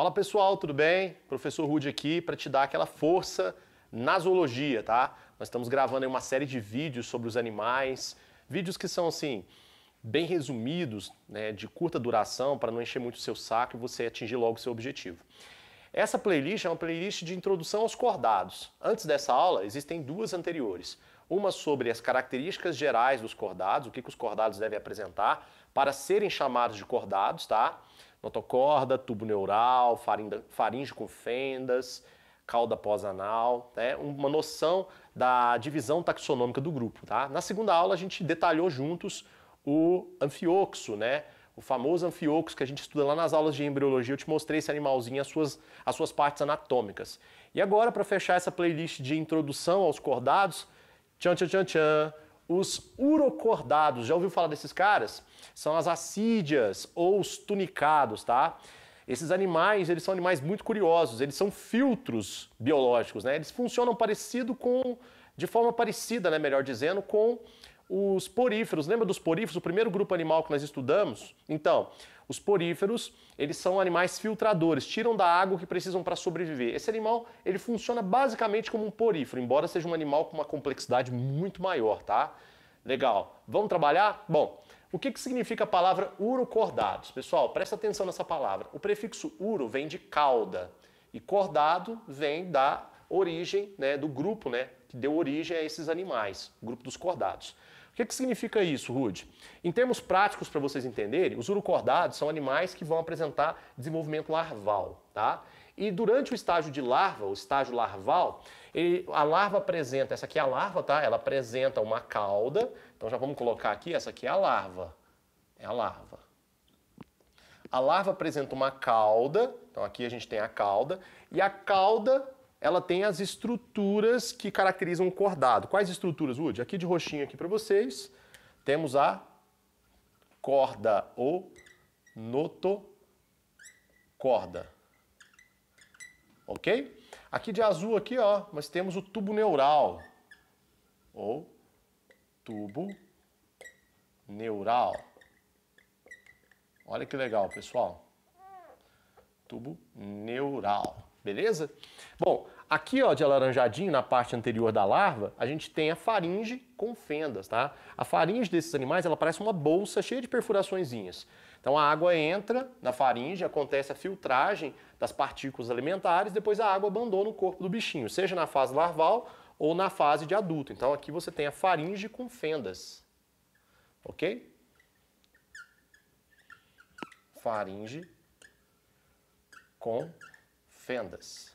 Fala pessoal, tudo bem? Professor Rude aqui para te dar aquela força na zoologia, tá? Nós estamos gravando uma série de vídeos sobre os animais, vídeos que são assim bem resumidos, né, de curta duração para não encher muito o seu saco e você atingir logo o seu objetivo. Essa playlist é uma playlist de introdução aos cordados. Antes dessa aula, existem duas anteriores. Uma sobre as características gerais dos cordados, o que, que os cordados devem apresentar para serem chamados de cordados, tá? notocorda, tubo neural, faringe com fendas, cauda pós-anal, né? uma noção da divisão taxonômica do grupo. Tá? Na segunda aula, a gente detalhou juntos o anfioxo, né? o famoso anfioxo que a gente estuda lá nas aulas de embriologia. Eu te mostrei esse animalzinho, as suas, as suas partes anatômicas. E agora, para fechar essa playlist de introdução aos cordados, tchan, tchan, tchan, tchan, os urocordados. Já ouviu falar desses caras? São as acídeas ou os tunicados, tá? Esses animais, eles são animais muito curiosos, eles são filtros biológicos, né? Eles funcionam parecido com, de forma parecida, né, melhor dizendo, com os poríferos. Lembra dos poríferos, o primeiro grupo animal que nós estudamos? Então, os poríferos, eles são animais filtradores, tiram da água o que precisam para sobreviver. Esse animal, ele funciona basicamente como um porífero, embora seja um animal com uma complexidade muito maior, tá? Legal. Vamos trabalhar? Bom, o que, que significa a palavra urocordados? Pessoal, presta atenção nessa palavra. O prefixo uro vem de cauda e cordado vem da origem né, do grupo né, que deu origem a esses animais, o grupo dos cordados que, que significa isso, Rude? Em termos práticos, para vocês entenderem, os urucordados são animais que vão apresentar desenvolvimento larval, tá? E durante o estágio de larva, o estágio larval, ele, a larva apresenta, essa aqui é a larva, tá? Ela apresenta uma cauda, então já vamos colocar aqui, essa aqui é a larva, é a larva. A larva apresenta uma cauda, então aqui a gente tem a cauda, e a cauda ela tem as estruturas que caracterizam um cordado. Quais estruturas, Wood? Aqui de roxinho aqui para vocês, temos a corda ou notocorda. OK? Aqui de azul aqui, ó, nós temos o tubo neural ou tubo neural. Olha que legal, pessoal. Tubo neural beleza? Bom, aqui ó, de alaranjadinho, na parte anterior da larva, a gente tem a faringe com fendas, tá? A faringe desses animais, ela parece uma bolsa cheia de perfuraçõezinhas. Então a água entra na faringe, acontece a filtragem das partículas alimentares, depois a água abandona o corpo do bichinho, seja na fase larval ou na fase de adulto. Então aqui você tem a faringe com fendas, ok? Faringe com fendas fendas.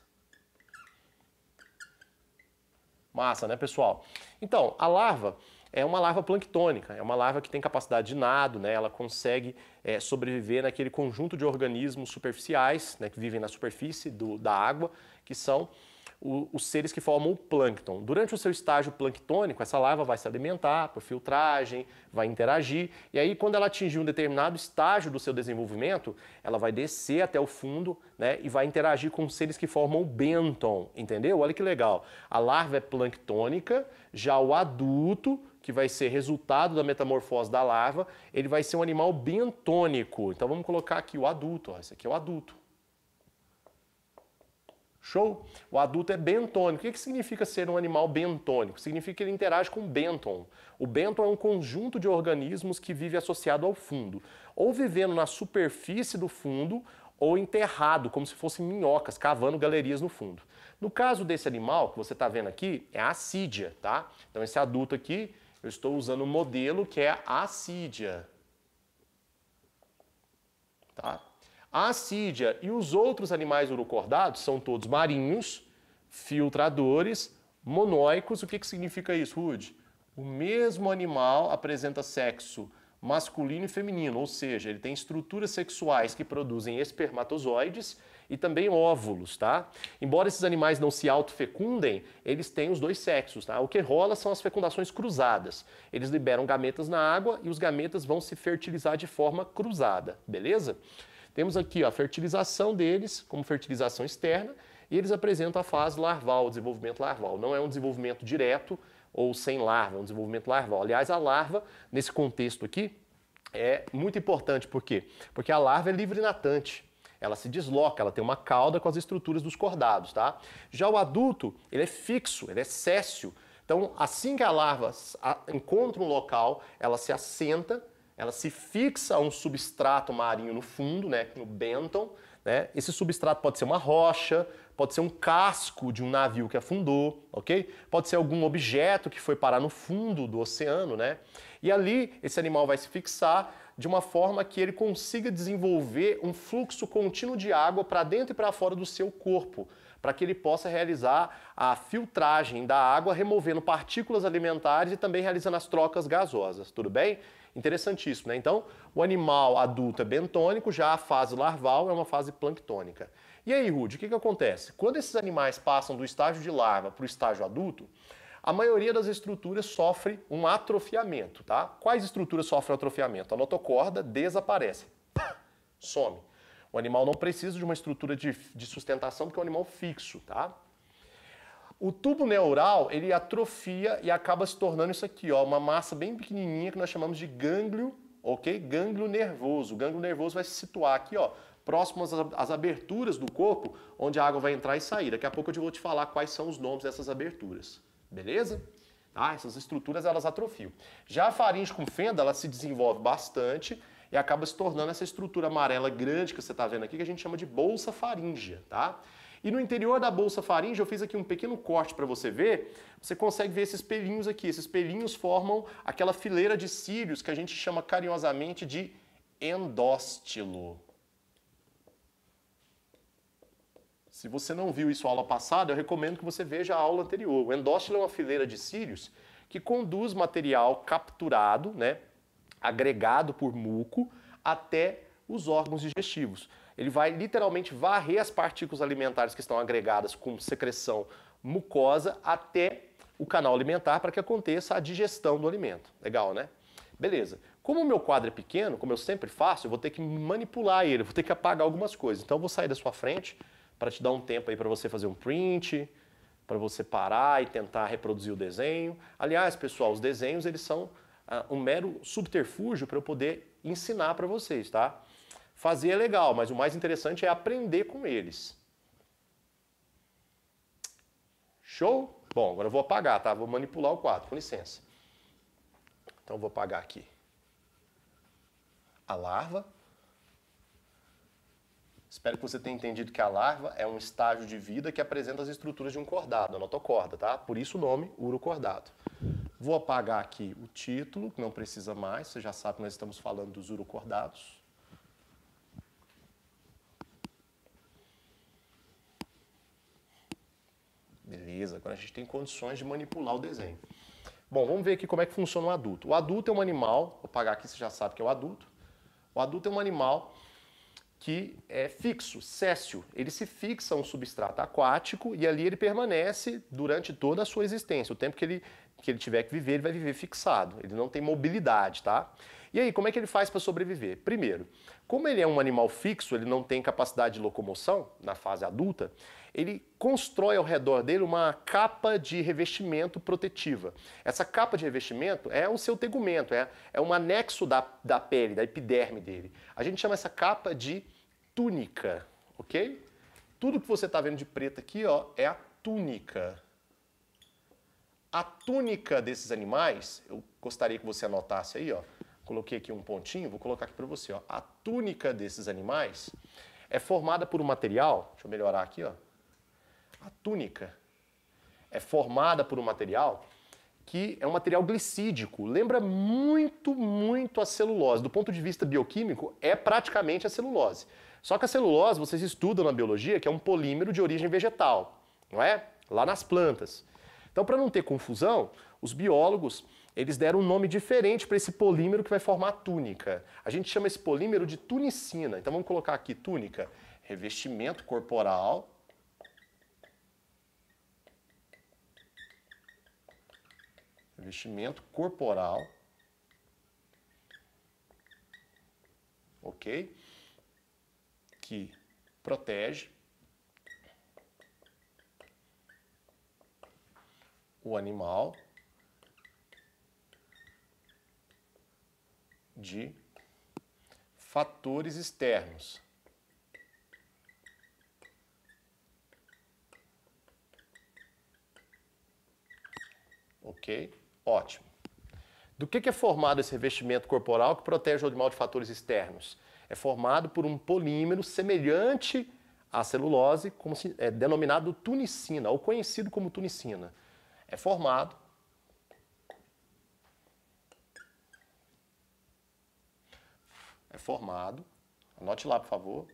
Massa, né, pessoal? Então, a larva é uma larva planctônica, é uma larva que tem capacidade de nado, né? Ela consegue é, sobreviver naquele conjunto de organismos superficiais, né, que vivem na superfície do, da água, que são o, os seres que formam o plâncton. Durante o seu estágio planctônico, essa larva vai se alimentar por filtragem, vai interagir, e aí quando ela atingir um determinado estágio do seu desenvolvimento, ela vai descer até o fundo né, e vai interagir com os seres que formam o benton, entendeu? Olha que legal. A larva é planctônica, já o adulto que vai ser resultado da metamorfose da larva, ele vai ser um animal bentônico. Então vamos colocar aqui o adulto, ó, esse aqui é o adulto. Show? O adulto é bentônico. O que significa ser um animal bentônico? Significa que ele interage com o benton. O benton é um conjunto de organismos que vive associado ao fundo, ou vivendo na superfície do fundo, ou enterrado, como se fossem minhocas, cavando galerias no fundo. No caso desse animal que você está vendo aqui, é a acídia, tá? Então esse adulto aqui, eu estou usando o um modelo que é a acídia. Tá? A assídia e os outros animais urocordados são todos marinhos, filtradores, monóicos. O que, que significa isso, Rude? O mesmo animal apresenta sexo masculino e feminino, ou seja, ele tem estruturas sexuais que produzem espermatozoides e também óvulos, tá? Embora esses animais não se autofecundem, eles têm os dois sexos, tá? O que rola são as fecundações cruzadas. Eles liberam gametas na água e os gametas vão se fertilizar de forma cruzada, beleza? Temos aqui ó, a fertilização deles, como fertilização externa, e eles apresentam a fase larval, o desenvolvimento larval. Não é um desenvolvimento direto ou sem larva, é um desenvolvimento larval. Aliás, a larva, nesse contexto aqui, é muito importante. Por quê? Porque a larva é livre natante. Ela se desloca, ela tem uma cauda com as estruturas dos cordados, tá? Já o adulto, ele é fixo, ele é céssio. Então, assim que a larva encontra um local, ela se assenta ela se fixa a um substrato marinho no fundo, né, no benton. Né? Esse substrato pode ser uma rocha, pode ser um casco de um navio que afundou, ok? Pode ser algum objeto que foi parar no fundo do oceano, né? E ali esse animal vai se fixar de uma forma que ele consiga desenvolver um fluxo contínuo de água para dentro e para fora do seu corpo, para que ele possa realizar a filtragem da água, removendo partículas alimentares e também realizando as trocas gasosas, tudo bem? Interessantíssimo, né? Então, o animal adulto é bentônico, já a fase larval é uma fase planctônica. E aí, Rude, o que, que acontece? Quando esses animais passam do estágio de larva para o estágio adulto, a maioria das estruturas sofre um atrofiamento, tá? Quais estruturas sofrem atrofiamento? A notocorda desaparece, pá, some. O animal não precisa de uma estrutura de, de sustentação porque é um animal fixo, tá? O tubo neural, ele atrofia e acaba se tornando isso aqui, ó, uma massa bem pequenininha que nós chamamos de gânglio, ok? Gânglio nervoso. O gânglio nervoso vai se situar aqui, ó, próximo às aberturas do corpo, onde a água vai entrar e sair. Daqui a pouco eu vou te falar quais são os nomes dessas aberturas, beleza? Ah, essas estruturas, elas atrofiam. Já a faringe com fenda, ela se desenvolve bastante, e acaba se tornando essa estrutura amarela grande que você está vendo aqui, que a gente chama de bolsa faríngea, tá? E no interior da bolsa faringe, eu fiz aqui um pequeno corte para você ver, você consegue ver esses pelinhos aqui. Esses pelinhos formam aquela fileira de cílios que a gente chama carinhosamente de endóstilo. Se você não viu isso na aula passada, eu recomendo que você veja a aula anterior. O endóstilo é uma fileira de cílios que conduz material capturado, né, agregado por muco, até os órgãos digestivos ele vai literalmente varrer as partículas alimentares que estão agregadas com secreção mucosa até o canal alimentar para que aconteça a digestão do alimento. Legal, né? Beleza. Como o meu quadro é pequeno, como eu sempre faço, eu vou ter que manipular ele, vou ter que apagar algumas coisas. Então eu vou sair da sua frente para te dar um tempo aí para você fazer um print, para você parar e tentar reproduzir o desenho. Aliás, pessoal, os desenhos eles são uh, um mero subterfúgio para eu poder ensinar para vocês, tá? Fazer é legal, mas o mais interessante é aprender com eles. Show? Bom, agora eu vou apagar, tá? Vou manipular o quadro, com licença. Então vou apagar aqui a larva. Espero que você tenha entendido que a larva é um estágio de vida que apresenta as estruturas de um cordado, a notocorda, tá? Por isso o nome urocordado. Vou apagar aqui o título, que não precisa mais, você já sabe que nós estamos falando dos urocordados. Beleza, agora a gente tem condições de manipular o desenho. Bom, vamos ver aqui como é que funciona o adulto. O adulto é um animal, vou pagar aqui, você já sabe que é o adulto. O adulto é um animal que é fixo, céssio. Ele se fixa a um substrato aquático e ali ele permanece durante toda a sua existência. O tempo que ele, que ele tiver que viver, ele vai viver fixado. Ele não tem mobilidade, tá? E aí, como é que ele faz para sobreviver? Primeiro, como ele é um animal fixo, ele não tem capacidade de locomoção na fase adulta, ele constrói ao redor dele uma capa de revestimento protetiva. Essa capa de revestimento é o seu tegumento, é, é um anexo da, da pele, da epiderme dele. A gente chama essa capa de túnica, ok? Tudo que você está vendo de preto aqui ó, é a túnica. A túnica desses animais, eu gostaria que você anotasse aí, ó. Coloquei aqui um pontinho, vou colocar aqui para você, ó. A túnica desses animais é formada por um material, deixa eu melhorar aqui, ó. A túnica é formada por um material que é um material glicídico, lembra muito, muito a celulose. Do ponto de vista bioquímico, é praticamente a celulose. Só que a celulose, vocês estudam na biologia, que é um polímero de origem vegetal, não é? Lá nas plantas. Então, para não ter confusão, os biólogos, eles deram um nome diferente para esse polímero que vai formar a túnica. A gente chama esse polímero de tunicina. Então, vamos colocar aqui túnica, revestimento corporal investimento corporal. Ok? Que protege o animal de fatores externos. Ok? Ótimo. Do que é formado esse revestimento corporal que protege o animal de fatores externos? É formado por um polímero semelhante à celulose, se, é denominado tunicina, ou conhecido como tunicina. É formado é formado, anote lá por favor,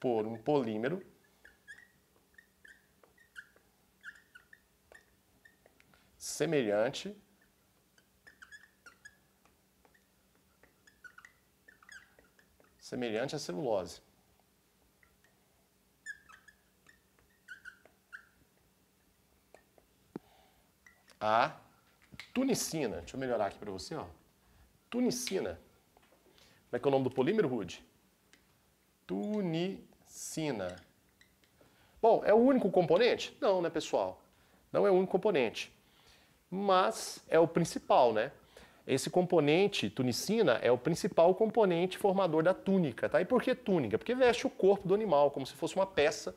por um polímero semelhante semelhante à celulose. A tunicina, deixa eu melhorar aqui para você, ó. Tunicina. Como é que é o nome do polímero, Rude? Tunicina. Bom, é o único componente? Não, né, pessoal? Não é o único componente mas é o principal, né? Esse componente tunicina é o principal componente formador da túnica, tá? E por que túnica? Porque veste o corpo do animal, como se fosse uma peça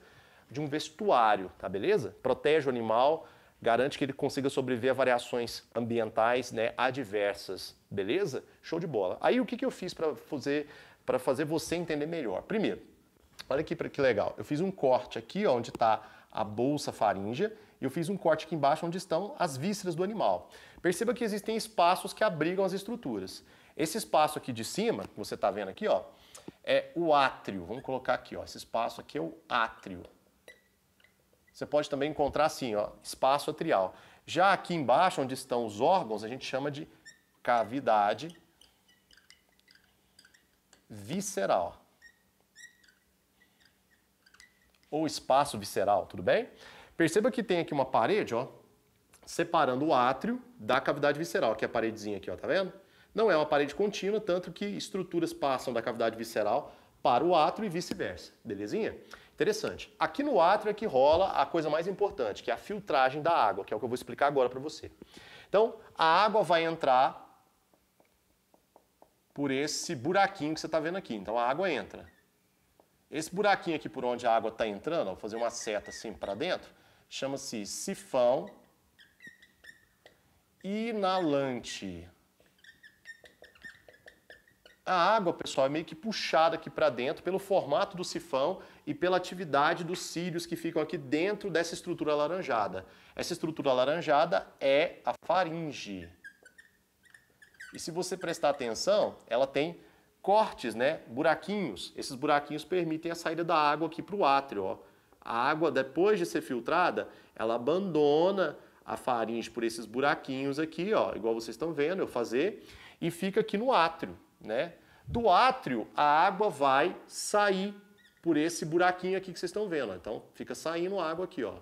de um vestuário, tá beleza? Protege o animal, garante que ele consiga sobreviver a variações ambientais, né, adversas, beleza? Show de bola. Aí o que, que eu fiz para fazer para fazer você entender melhor? Primeiro, olha aqui que legal, eu fiz um corte aqui, ó, onde está a bolsa faríngea eu fiz um corte aqui embaixo onde estão as vísceras do animal. Perceba que existem espaços que abrigam as estruturas. Esse espaço aqui de cima, que você está vendo aqui, ó, é o átrio. Vamos colocar aqui, ó, esse espaço aqui é o átrio. Você pode também encontrar assim, ó, espaço atrial. Já aqui embaixo, onde estão os órgãos, a gente chama de cavidade visceral. Ou espaço visceral, tudo bem? Perceba que tem aqui uma parede, ó, separando o átrio da cavidade visceral, que é a paredezinha aqui, ó, tá vendo? Não é uma parede contínua, tanto que estruturas passam da cavidade visceral para o átrio e vice-versa, belezinha? Interessante. Aqui no átrio é que rola a coisa mais importante, que é a filtragem da água, que é o que eu vou explicar agora para você. Então, a água vai entrar por esse buraquinho que você está vendo aqui. Então a água entra. Esse buraquinho aqui por onde a água está entrando, vou fazer uma seta assim para dentro, chama-se sifão inalante. A água, pessoal, é meio que puxada aqui para dentro pelo formato do sifão e pela atividade dos cílios que ficam aqui dentro dessa estrutura alaranjada. Essa estrutura alaranjada é a faringe. E se você prestar atenção, ela tem cortes, né? Buraquinhos. Esses buraquinhos permitem a saída da água aqui para o átrio. Ó. A água, depois de ser filtrada, ela abandona a faringe por esses buraquinhos aqui, ó, igual vocês estão vendo eu fazer, e fica aqui no átrio, né? Do átrio, a água vai sair por esse buraquinho aqui que vocês estão vendo. Então, fica saindo água aqui, ó.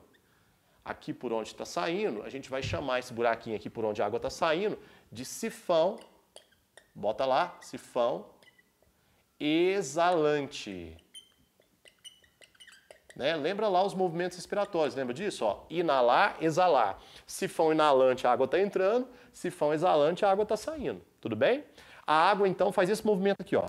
Aqui por onde está saindo, a gente vai chamar esse buraquinho aqui por onde a água está saindo de sifão, bota lá, sifão exalante. Né? Lembra lá os movimentos respiratórios, lembra disso? Ó, inalar, exalar. Sifão inalante, a água está entrando, sifão exalante, a água está saindo. Tudo bem? A água, então, faz esse movimento aqui, ó.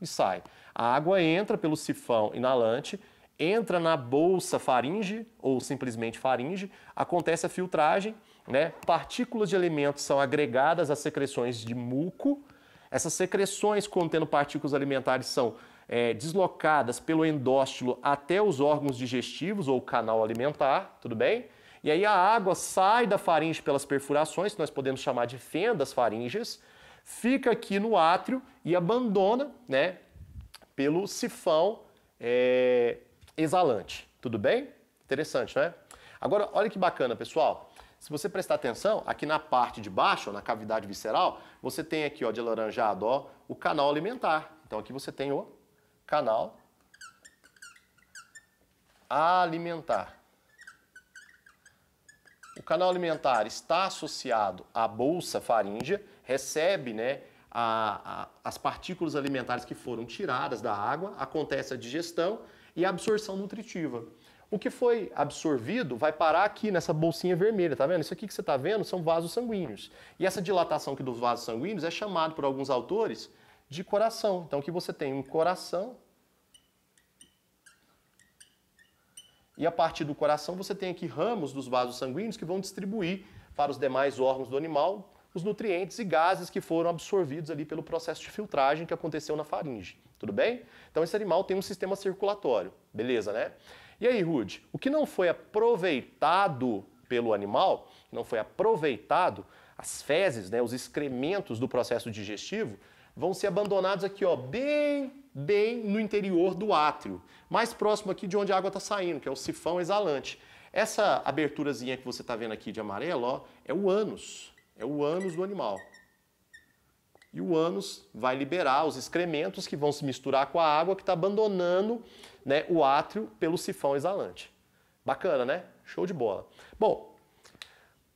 E sai. A água entra pelo sifão inalante, entra na bolsa faringe, ou simplesmente faringe, acontece a filtragem, né? Partículas de alimentos são agregadas às secreções de muco. Essas secreções contendo partículas alimentares são é, deslocadas pelo endóstilo até os órgãos digestivos ou canal alimentar, tudo bem? E aí a água sai da faringe pelas perfurações, que nós podemos chamar de fendas faríngeas, fica aqui no átrio e abandona, né, pelo sifão é, exalante, tudo bem? Interessante, não é? Agora, olha que bacana, pessoal. Se você prestar atenção, aqui na parte de baixo, na cavidade visceral, você tem aqui, ó, de alaranjado, ó, o canal alimentar. Então aqui você tem o canal alimentar. O canal alimentar está associado à bolsa faríngea, recebe né, a, a, as partículas alimentares que foram tiradas da água, acontece a digestão e a absorção nutritiva. O que foi absorvido vai parar aqui nessa bolsinha vermelha, tá vendo? Isso aqui que você está vendo são vasos sanguíneos. E essa dilatação aqui dos vasos sanguíneos é chamada por alguns autores de coração. Então que você tem um coração E a partir do coração você tem aqui ramos dos vasos sanguíneos que vão distribuir para os demais órgãos do animal os nutrientes e gases que foram absorvidos ali pelo processo de filtragem que aconteceu na faringe. Tudo bem? Então esse animal tem um sistema circulatório. Beleza, né? E aí, Rude, o que não foi aproveitado pelo animal, não foi aproveitado, as fezes, né, os excrementos do processo digestivo, vão ser abandonados aqui, ó, bem, bem no interior do átrio, mais próximo aqui de onde a água está saindo, que é o sifão exalante. Essa aberturazinha que você está vendo aqui de amarelo, ó, é o ânus, é o ânus do animal. E o ânus vai liberar os excrementos que vão se misturar com a água que está abandonando né, o átrio pelo sifão exalante. Bacana, né? Show de bola. Bom,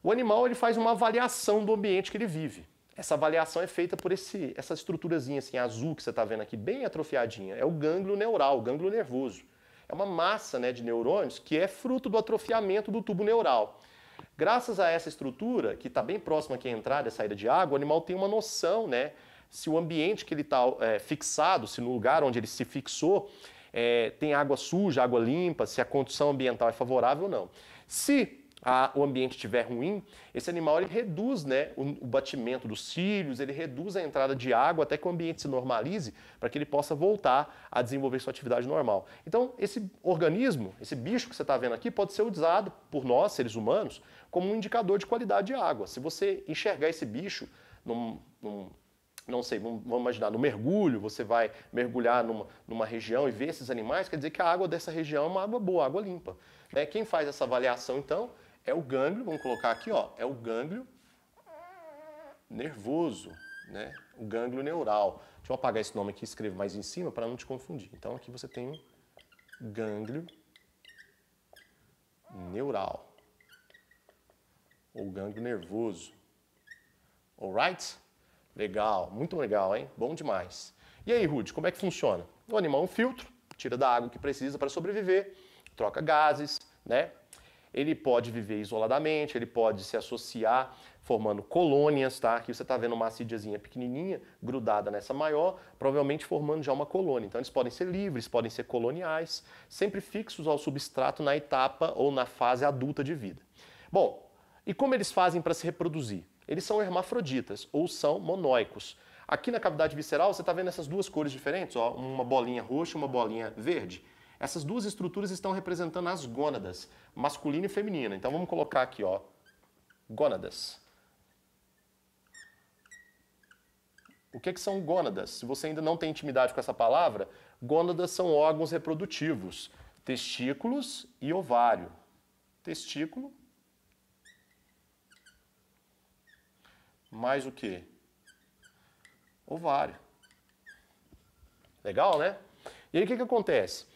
o animal ele faz uma avaliação do ambiente que ele vive. Essa avaliação é feita por esse, essa estruturazinha assim, azul que você está vendo aqui, bem atrofiadinha. É o gânglio neural, o gânglio nervoso. É uma massa né, de neurônios que é fruto do atrofiamento do tubo neural. Graças a essa estrutura, que está bem próxima aqui à entrada e saída de água, o animal tem uma noção né, se o ambiente que ele está é, fixado, se no lugar onde ele se fixou, é, tem água suja, água limpa, se a condição ambiental é favorável ou não. Se a, o ambiente estiver ruim, esse animal ele reduz né, o, o, batimento dos cílios, ele reduz a entrada de água até que o ambiente se normalize para que ele possa voltar a desenvolver sua atividade normal. Então, esse organismo, esse bicho que você está vendo aqui, pode ser usado por nós, seres humanos, como um indicador de qualidade de água. Se você enxergar esse bicho num, num não sei, vamos imaginar, no mergulho, você vai mergulhar numa, numa região e ver esses animais, quer dizer que a água dessa região é uma água boa, água limpa. Né? Quem faz essa avaliação, então, é o gânglio, vamos colocar aqui, ó, é o gânglio nervoso, né? O gânglio neural. Deixa eu apagar esse nome aqui e escrevo mais em cima para não te confundir. Então aqui você tem um gânglio neural ou gânglio nervoso. Alright? Legal, muito legal, hein? Bom demais. E aí, Rude, como é que funciona? O animal é um filtro, tira da água o que precisa para sobreviver, troca gases, né? ele pode viver isoladamente, ele pode se associar formando colônias, tá? Aqui você está vendo uma assídiazinha pequenininha grudada nessa maior, provavelmente formando já uma colônia. Então eles podem ser livres, podem ser coloniais, sempre fixos ao substrato na etapa ou na fase adulta de vida. Bom, e como eles fazem para se reproduzir? Eles são hermafroditas ou são monóicos. Aqui na cavidade visceral você está vendo essas duas cores diferentes, ó, uma bolinha roxa e uma bolinha verde. Essas duas estruturas estão representando as gônadas, masculina e feminina. Então vamos colocar aqui, ó, gônadas. O que, é que são gônadas? Se você ainda não tem intimidade com essa palavra, gônadas são órgãos reprodutivos, testículos e ovário. Testículo mais o que? Ovário. Legal, né? E aí o que, que acontece?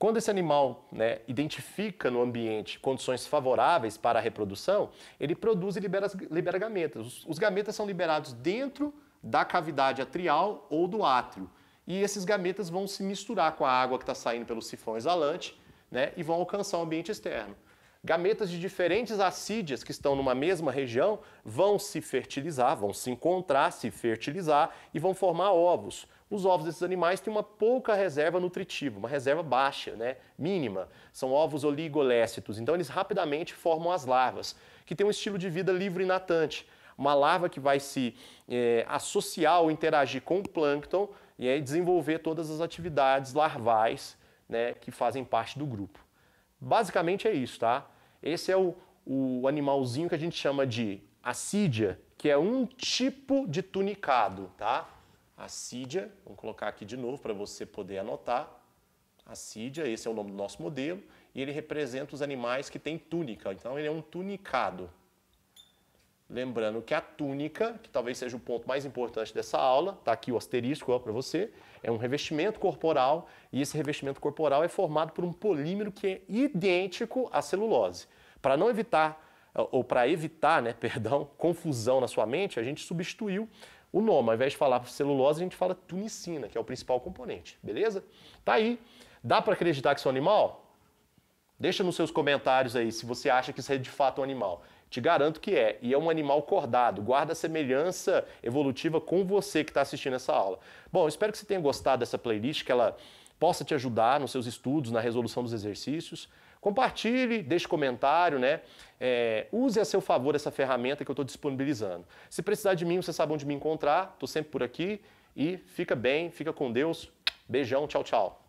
Quando esse animal né, identifica no ambiente condições favoráveis para a reprodução, ele produz e libera, libera gametas. Os, os, gametas são liberados dentro da cavidade atrial ou do átrio. E esses gametas vão se misturar com a água que está saindo pelo sifão exalante né, e vão alcançar o ambiente externo. Gametas de diferentes acídias que estão numa mesma região vão se fertilizar, vão se encontrar, se fertilizar e vão formar ovos. Os ovos desses animais têm uma pouca reserva nutritiva, uma reserva baixa, né, mínima. São ovos oligolécitos, então eles rapidamente formam as larvas, que têm um estilo de vida livre e natante. Uma larva que vai se é, associar ou interagir com o plâncton e aí desenvolver todas as atividades larvais né, que fazem parte do grupo. Basicamente é isso, tá? Esse é o, o animalzinho que a gente chama de acídia, que é um tipo de tunicado, tá? Acídia, vamos colocar aqui de novo para você poder anotar. Acídia, esse é o nome do nosso modelo, e ele representa os animais que têm túnica, então ele é um tunicado. Lembrando que a túnica, que talvez seja o ponto mais importante dessa aula, está aqui o asterisco para você, é um revestimento corporal e esse revestimento corporal é formado por um polímero que é idêntico à celulose. Para não evitar ou para evitar, né, perdão, confusão na sua mente, a gente substituiu o nome. Ao invés de falar celulose, a gente fala tunicina, que é o principal componente, beleza? Tá aí. Dá para acreditar que isso é um animal? Deixa nos seus comentários aí se você acha que isso é de fato um animal. Te garanto que é, e é um animal cordado. Guarda a semelhança evolutiva com você que está assistindo essa aula. Bom, espero que você tenha gostado dessa playlist, que ela possa te ajudar nos seus estudos, na resolução dos exercícios. Compartilhe, deixe comentário, né? É, use a seu favor essa ferramenta que eu estou disponibilizando. Se precisar de mim, você sabe onde me encontrar, estou sempre por aqui e fica bem, fica com Deus. Beijão, tchau, tchau.